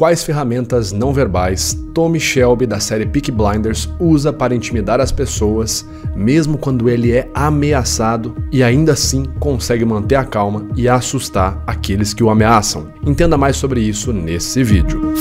quais ferramentas não verbais Tommy Shelby da série Peak Blinders usa para intimidar as pessoas, mesmo quando ele é ameaçado e ainda assim consegue manter a calma e assustar aqueles que o ameaçam. Entenda mais sobre isso nesse vídeo.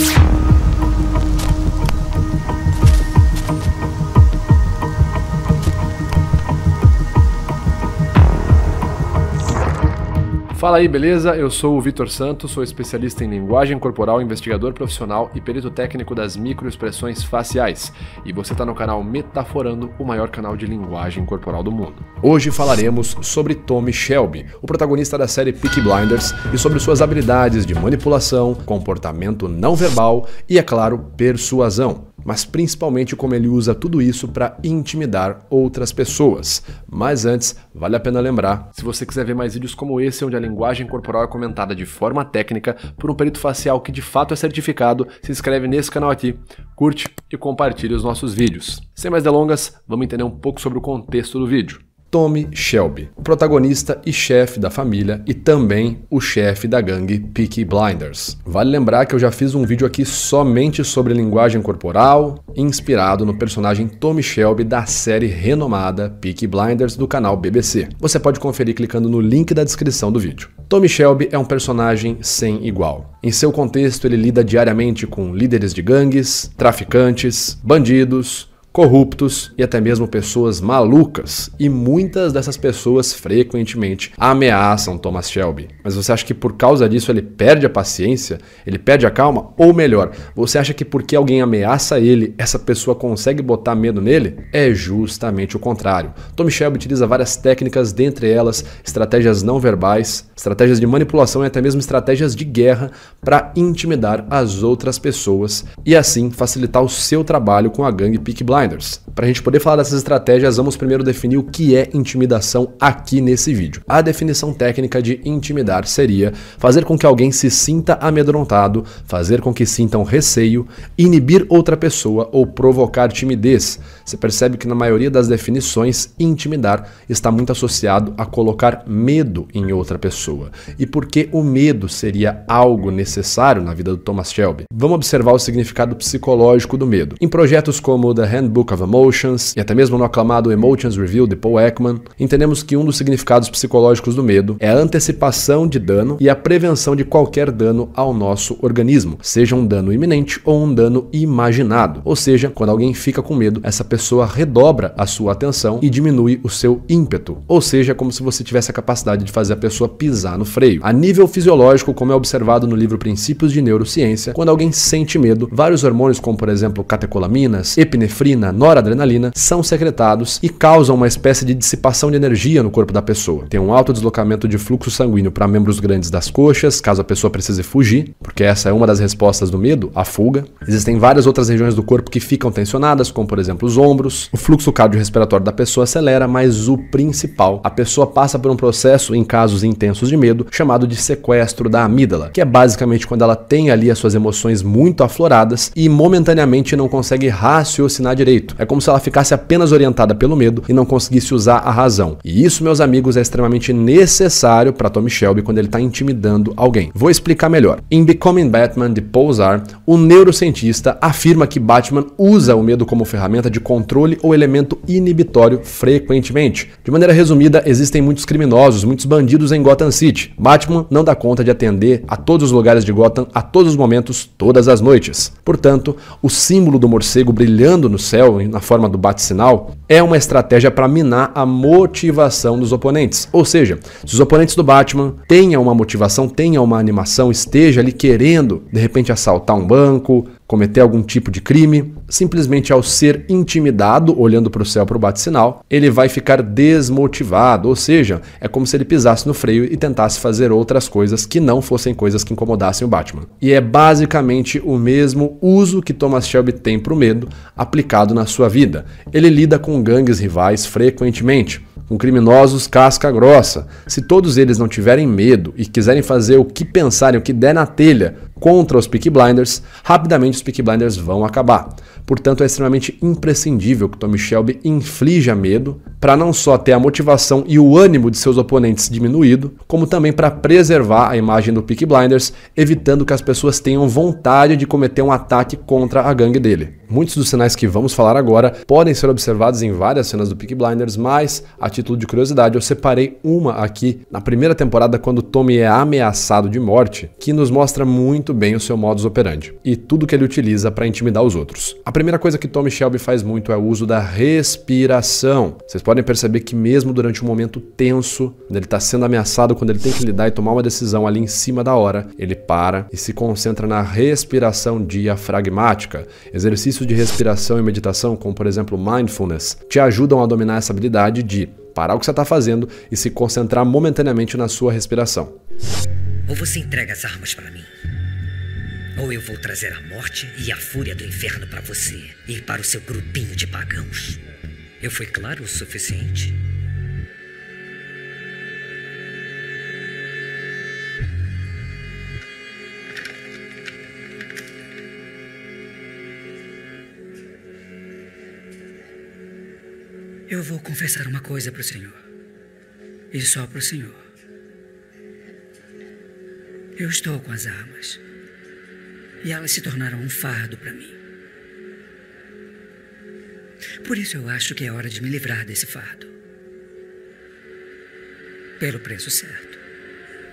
Fala aí, beleza? Eu sou o Vitor Santos, sou especialista em linguagem corporal, investigador profissional e perito técnico das microexpressões faciais. E você está no canal Metaforando, o maior canal de linguagem corporal do mundo. Hoje falaremos sobre Tommy Shelby, o protagonista da série Peaky Blinders, e sobre suas habilidades de manipulação, comportamento não verbal e, é claro, persuasão mas principalmente como ele usa tudo isso para intimidar outras pessoas. Mas antes, vale a pena lembrar: se você quiser ver mais vídeos como esse, onde a linguagem corporal é comentada de forma técnica por um perito facial que de fato é certificado, se inscreve nesse canal aqui, curte e compartilhe os nossos vídeos. Sem mais delongas, vamos entender um pouco sobre o contexto do vídeo. Tommy Shelby, o protagonista e chefe da família e também o chefe da gangue Peaky Blinders. Vale lembrar que eu já fiz um vídeo aqui somente sobre linguagem corporal, inspirado no personagem Tommy Shelby da série renomada Peaky Blinders do canal BBC. Você pode conferir clicando no link da descrição do vídeo. Tommy Shelby é um personagem sem igual. Em seu contexto, ele lida diariamente com líderes de gangues, traficantes, bandidos, corruptos e até mesmo pessoas malucas, e muitas dessas pessoas frequentemente ameaçam Thomas Shelby. Mas você acha que por causa disso ele perde a paciência? Ele perde a calma? Ou melhor, você acha que porque alguém ameaça ele, essa pessoa consegue botar medo nele? É justamente o contrário. Thomas Shelby utiliza várias técnicas, dentre elas estratégias não verbais, estratégias de manipulação e até mesmo estratégias de guerra para intimidar as outras pessoas e assim facilitar o seu trabalho com a gangue Pick Blind. Blinders. Para a gente poder falar dessas estratégias, vamos primeiro definir o que é intimidação aqui nesse vídeo. A definição técnica de intimidar seria fazer com que alguém se sinta amedrontado, fazer com que sintam receio, inibir outra pessoa ou provocar timidez. Você percebe que na maioria das definições, intimidar está muito associado a colocar medo em outra pessoa. E por que o medo seria algo necessário na vida do Thomas Shelby? Vamos observar o significado psicológico do medo. Em projetos como The Hand Handbook of Emotions e até mesmo no aclamado Emotions Review de Paul Ekman, entendemos que um dos significados psicológicos do medo é a antecipação de dano e a prevenção de qualquer dano ao nosso organismo, seja um dano iminente ou um dano imaginado. Ou seja, quando alguém fica com medo, essa pessoa redobra a sua atenção e diminui o seu ímpeto. Ou seja, é como se você tivesse a capacidade de fazer a pessoa pisar no freio. A nível fisiológico, como é observado no livro Princípios de Neurociência, quando alguém sente medo, vários hormônios como por exemplo catecolaminas, epinefrina adrenalina, noradrenalina são secretados e causam uma espécie de dissipação de energia no corpo da pessoa. Tem um alto deslocamento de fluxo sanguíneo para membros grandes das coxas, caso a pessoa precise fugir, porque essa é uma das respostas do medo, a fuga. Existem várias outras regiões do corpo que ficam tensionadas, como por exemplo os ombros. O fluxo cardiorrespiratório da pessoa acelera, mas o principal, a pessoa passa por um processo em casos intensos de medo chamado de sequestro da amígdala, que é basicamente quando ela tem ali as suas emoções muito afloradas e momentaneamente não consegue raciocinar direito direito. É como se ela ficasse apenas orientada pelo medo e não conseguisse usar a razão. E isso, meus amigos, é extremamente necessário para Tommy Shelby quando ele está intimidando alguém. Vou explicar melhor. Em Becoming Batman de Pousar, o neurocientista afirma que Batman usa o medo como ferramenta de controle ou elemento inibitório frequentemente. De maneira resumida, existem muitos criminosos, muitos bandidos em Gotham City. Batman não dá conta de atender a todos os lugares de Gotham a todos os momentos, todas as noites. Portanto, o símbolo do morcego brilhando no céu céu, na forma do bate-sinal, é uma estratégia para minar a motivação dos oponentes. Ou seja, se os oponentes do Batman tenham uma motivação, tenham uma animação, esteja ali querendo, de repente, assaltar um banco, cometer algum tipo de crime, simplesmente ao ser intimidado, olhando para o céu para o bate-sinal, ele vai ficar desmotivado, ou seja, é como se ele pisasse no freio e tentasse fazer outras coisas que não fossem coisas que incomodassem o Batman. E é basicamente o mesmo uso que Thomas Shelby tem para o medo aplicado na sua vida. Ele lida com gangues rivais frequentemente com criminosos casca grossa. Se todos eles não tiverem medo e quiserem fazer o que pensarem, o que der na telha contra os Peak Blinders, rapidamente os Peak Blinders vão acabar. Portanto, é extremamente imprescindível que Tommy Shelby inflija medo para não só ter a motivação e o ânimo de seus oponentes diminuído, como também para preservar a imagem do Peak Blinders, evitando que as pessoas tenham vontade de cometer um ataque contra a gangue dele. Muitos dos sinais que vamos falar agora podem ser observados em várias cenas do Peak Blinders, mas, a título de curiosidade, eu separei uma aqui na primeira temporada quando Tommy é ameaçado de morte, que nos mostra muito bem o seu modus operandi e tudo que ele utiliza para intimidar os outros. A primeira coisa que Tommy Shelby faz muito é o uso da respiração. Vocês podem perceber que mesmo durante um momento tenso, quando ele está sendo ameaçado, quando ele tem que lidar e tomar uma decisão ali em cima da hora, ele para e se concentra na respiração diafragmática, exercício exercícios de respiração e meditação, como por exemplo mindfulness, te ajudam a dominar essa habilidade de parar o que você está fazendo e se concentrar momentaneamente na sua respiração. Ou você entrega as armas para mim, ou eu vou trazer a morte e a fúria do inferno para você e para o seu grupinho de pagãos. Eu fui claro o suficiente? Eu vou confessar uma coisa para o Senhor. E só para o Senhor. Eu estou com as armas. E elas se tornaram um fardo para mim. Por isso eu acho que é hora de me livrar desse fardo. Pelo preço certo.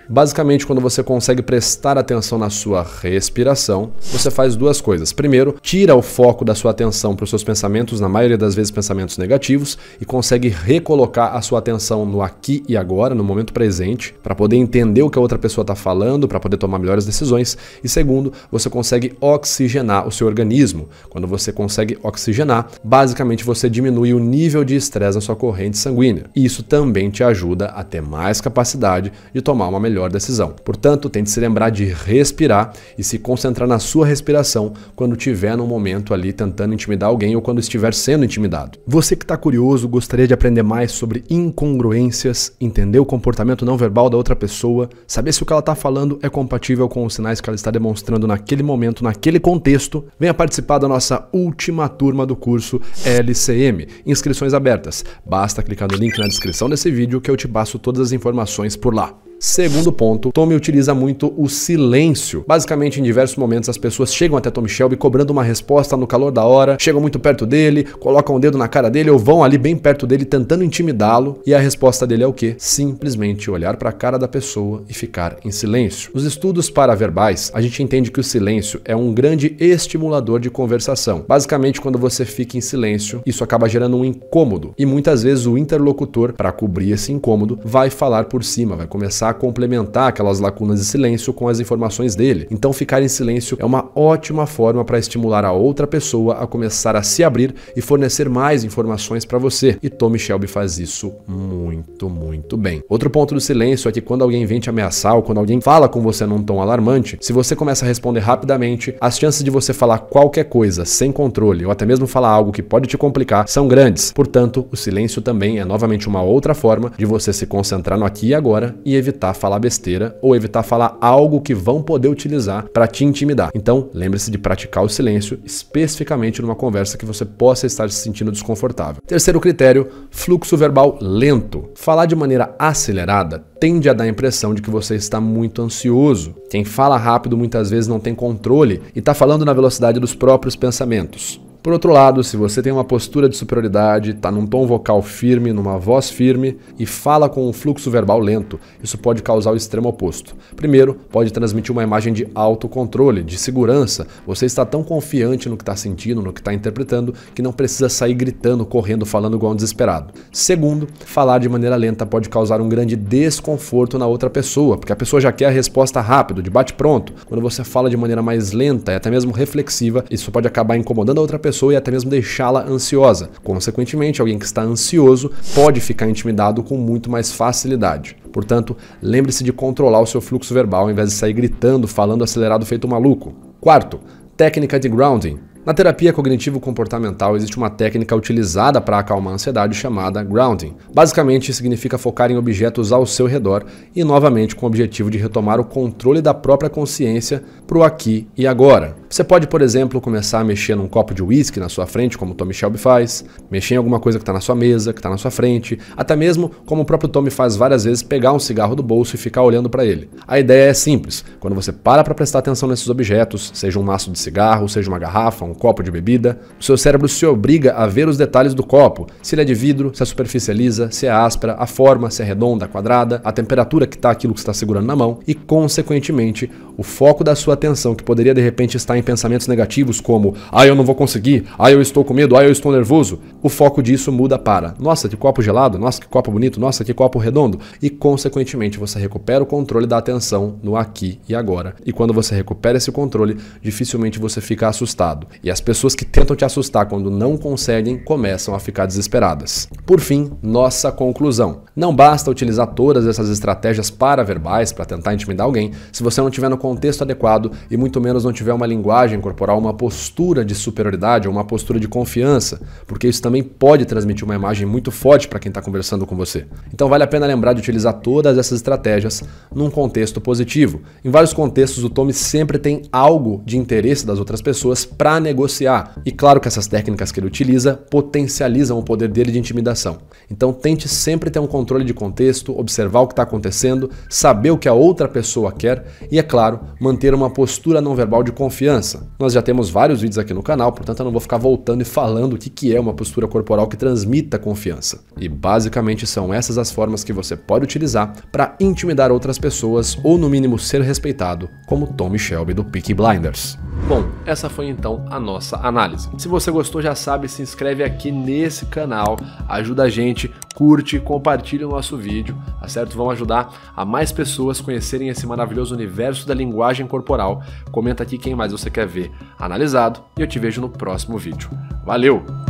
Basicamente, quando você consegue prestar atenção na sua respiração, você faz duas coisas. Primeiro, tira o foco da sua atenção para os seus pensamentos, na maioria das vezes pensamentos negativos, e consegue recolocar a sua atenção no aqui e agora, no momento presente, para poder entender o que a outra pessoa está falando, para poder tomar melhores decisões. E segundo, você consegue oxigenar o seu organismo. Quando você consegue oxigenar, basicamente você diminui o nível de estresse na sua corrente sanguínea. E isso também te ajuda a ter mais capacidade de tomar uma melhor melhor decisão. Portanto, tente se lembrar de respirar e se concentrar na sua respiração quando tiver num momento ali tentando intimidar alguém ou quando estiver sendo intimidado. Você que está curioso, gostaria de aprender mais sobre incongruências, entender o comportamento não verbal da outra pessoa, saber se o que ela está falando é compatível com os sinais que ela está demonstrando naquele momento, naquele contexto, venha participar da nossa última turma do curso LCM. Inscrições abertas. Basta clicar no link na descrição desse vídeo que eu te passo todas as informações por lá. Segundo ponto, Tommy utiliza muito o silêncio. Basicamente, em diversos momentos, as pessoas chegam até Tommy Shelby cobrando uma resposta no calor da hora, chegam muito perto dele, colocam o um dedo na cara dele ou vão ali bem perto dele tentando intimidá-lo. E a resposta dele é o quê? Simplesmente olhar para a cara da pessoa e ficar em silêncio. Nos estudos paraverbais, a gente entende que o silêncio é um grande estimulador de conversação. Basicamente, quando você fica em silêncio, isso acaba gerando um incômodo. E muitas vezes o interlocutor, para cobrir esse incômodo, vai falar por cima, vai começar começar a complementar aquelas lacunas de silêncio com as informações dele. Então, ficar em silêncio é uma ótima forma para estimular a outra pessoa a começar a se abrir e fornecer mais informações para você. E Tommy Shelby faz isso muito, muito bem. Outro ponto do silêncio é que quando alguém vem te ameaçar ou quando alguém fala com você num tom alarmante, se você começa a responder rapidamente, as chances de você falar qualquer coisa sem controle ou até mesmo falar algo que pode te complicar são grandes. Portanto, o silêncio também é novamente uma outra forma de você se concentrar no aqui e agora e evitar evitar falar besteira ou evitar falar algo que vão poder utilizar para te intimidar. Então, lembre-se de praticar o silêncio, especificamente numa conversa que você possa estar se sentindo desconfortável. Terceiro critério, fluxo verbal lento. Falar de maneira acelerada tende a dar a impressão de que você está muito ansioso. Quem fala rápido muitas vezes não tem controle e está falando na velocidade dos próprios pensamentos. Por outro lado, se você tem uma postura de superioridade, está num tom vocal firme, numa voz firme e fala com um fluxo verbal lento, isso pode causar o extremo oposto. Primeiro, pode transmitir uma imagem de autocontrole, de segurança. Você está tão confiante no que está sentindo, no que está interpretando, que não precisa sair gritando, correndo, falando igual um desesperado. Segundo, falar de maneira lenta pode causar um grande desconforto na outra pessoa, porque a pessoa já quer a resposta rápido, de bate-pronto. Quando você fala de maneira mais lenta e até mesmo reflexiva, isso pode acabar incomodando a outra pessoa pessoa e até mesmo deixá-la ansiosa. Consequentemente, alguém que está ansioso pode ficar intimidado com muito mais facilidade. Portanto, lembre-se de controlar o seu fluxo verbal ao invés de sair gritando, falando acelerado feito maluco. Quarto, técnica de grounding. Na terapia cognitivo-comportamental existe uma técnica utilizada para acalmar a ansiedade chamada grounding. Basicamente, significa focar em objetos ao seu redor e, novamente, com o objetivo de retomar o controle da própria consciência para o aqui e agora. Você pode, por exemplo, começar a mexer num copo de uísque na sua frente, como o Tommy Shelby faz, mexer em alguma coisa que está na sua mesa, que está na sua frente, até mesmo, como o próprio Tommy faz várias vezes, pegar um cigarro do bolso e ficar olhando para ele. A ideia é simples: quando você para para prestar atenção nesses objetos, seja um maço de cigarro, seja uma garrafa, um copo de bebida, o seu cérebro se obriga a ver os detalhes do copo, se ele é de vidro, se a superfície é lisa, se é áspera, a forma, se é redonda, quadrada, a temperatura que está aquilo que está segurando na mão e, consequentemente, o foco da sua atenção, que poderia de repente estar em pensamentos negativos como ah, eu não vou conseguir, ah, eu estou com medo, ah, eu estou nervoso, o foco disso muda para nossa, que copo gelado, nossa, que copo bonito, nossa, que copo redondo e, consequentemente, você recupera o controle da atenção no aqui e agora. E quando você recupera esse controle, dificilmente você fica assustado. E as pessoas que tentam te assustar quando não conseguem começam a ficar desesperadas. Por fim, nossa conclusão. Não basta utilizar todas essas estratégias paraverbais para tentar intimidar alguém se você não tiver no contexto adequado e muito menos não tiver uma linguagem corporal, uma postura de superioridade ou uma postura de confiança, porque isso também pode transmitir uma imagem muito forte para quem está conversando com você. Então vale a pena lembrar de utilizar todas essas estratégias num contexto positivo. Em vários contextos, o Tommy sempre tem algo de interesse das outras pessoas para negociar negociar. E claro que essas técnicas que ele utiliza potencializam o poder dele de intimidação. Então tente sempre ter um controle de contexto, observar o que está acontecendo, saber o que a outra pessoa quer e, é claro, manter uma postura não verbal de confiança. Nós já temos vários vídeos aqui no canal, portanto eu não vou ficar voltando e falando o que, que é uma postura corporal que transmita confiança. E basicamente são essas as formas que você pode utilizar para intimidar outras pessoas ou, no mínimo, ser respeitado, como Tommy Shelby do Peaky Blinders. Bom, essa foi então a nossa análise. Se você gostou, já sabe, se inscreve aqui nesse canal, ajuda a gente, curte, compartilha o nosso vídeo, tá certo? Vamos ajudar a mais pessoas conhecerem esse maravilhoso universo da linguagem corporal. Comenta aqui quem mais você quer ver analisado e eu te vejo no próximo vídeo. Valeu!